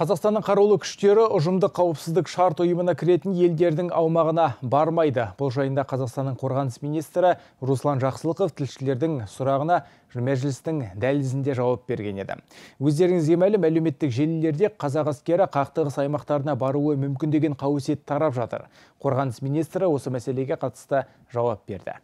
Қазақстанның қарулы күштері ұжымдық қауіпсіздік шарт ұйымына кіретін елдердің аумағына бармайды. Бұл жайында Қазақстанның қорғаныс министрі Руслан Жақсылықов тілшілердің сұрағына мәжілістің дәлізінде жауап берген еді. Өздеріңізге мәлім әлеуметтік желілерде қазақ әскері қақтығыс аймақтарына баруы мүмкін деген қауесет тарап жатыр. Қорғаныс министрі осы мәселеге қатысты жауап берді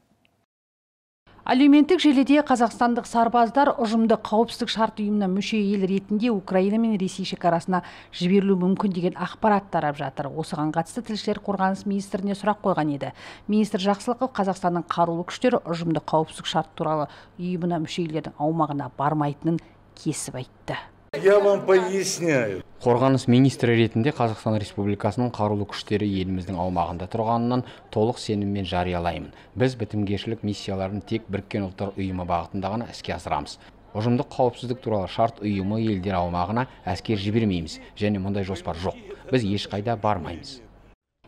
әлеуметтік желеде қазақстандық сарбаздар ұжымды қауіпсіздік шарт ұйымына мүше ел ретінде украина мен ресей шекарасына жіберілу мүмкін деген ақпарат тарап жатыр осыған қатысты тілшілер қорғаныс министріне сұрақ қойған еді министр жақсылықов қазақстанның қарулы күштері ұжымды қауіпсіздік шарт туралы ұйымына мүше елдердің аумағына бармайтынын кесіп айтты Я вам поясняю. Қорғаныс министрі ретінде Қазақстан Республикасының қарулы күштері еліміздің аумағында тұрғанынан толық сеніммен жариялаймын. Біз бітімгершілік миссияларын тек біріккен ұлттар ұйымы бағытында ғана іске асырамыз. Ұжымдық қауіпсіздік туралы шарт ұйымы елдер аумағына әскер жібермейміз және мұндай жоспар жоқ. Біз ешқайда бармаймыз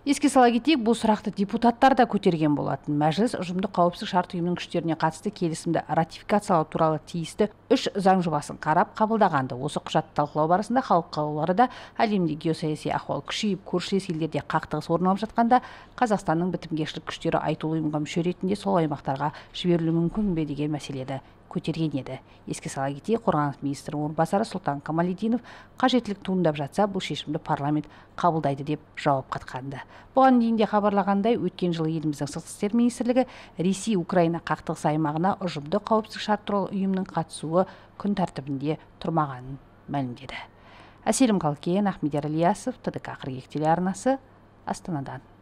еске сала кетейік бұл сұрақты депутаттар да көтерген болатын мәжіліс ұжымдық қауіпсіздік шарт ұйымының күштеріне қатысты келісімді ратификациялау туралы тиісті үш заң жобасын қарап қабылдағанды осы құжатты талқылау барысында халық қалаулары да әлемде геосаяси ахуал күшейіп көршілес елдерде қақтығыс орын алып жатқанда қазақстанның бітімгершілік күштері айтулы ұйымға мүше ретінде сол аймақтарға жіберілуі мүмкін бе деген мәселеді көтерген еді еске сала кетейік қорғаныс министрінің орынбасары сұлтан камалидинов қажеттілік туындап жатса бұл шешімді парламент қабылдайды деп жауап қатқанды. бұған дейін де хабарлағандай өткен жылы еліміздің сыртқы істер министрлігі ресей украина қақтығыс аймағына ұжымдық қауіпсіздік шарт туралы ұйымның қатысуы күн тәртібінде тұрмағанын мәлімдеді әселім қалкен ахмедияр ілиясов тдк қыркүйек телеарнасы астанадан